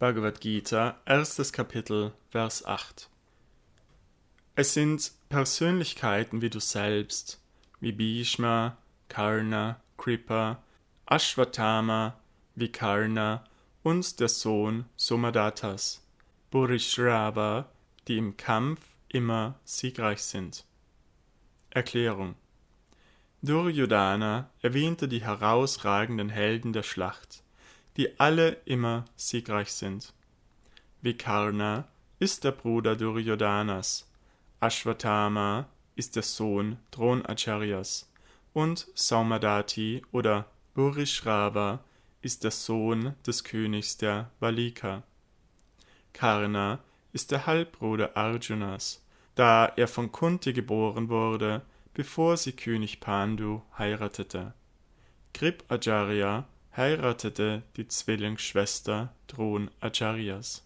Bhagavad Gita, erstes Kapitel, Vers 8. Es sind Persönlichkeiten wie du selbst, wie Bhishma, Karna, Kripa, Ashwatthama, Vikarna und der Sohn Somadatas, Burishrava, die im Kampf immer siegreich sind. Erklärung Duryodhana erwähnte die herausragenden Helden der Schlacht die alle immer siegreich sind. Vikarna ist der Bruder Duryodhanas, Ashwatthama ist der Sohn Dronacharyas und Saumadati oder Burishrava ist der Sohn des Königs der Valika. Karna ist der Halbbruder Arjunas, da er von Kunti geboren wurde, bevor sie König Pandu heiratete. Krip Acharya heiratete die Zwillingsschwester Dron Acharias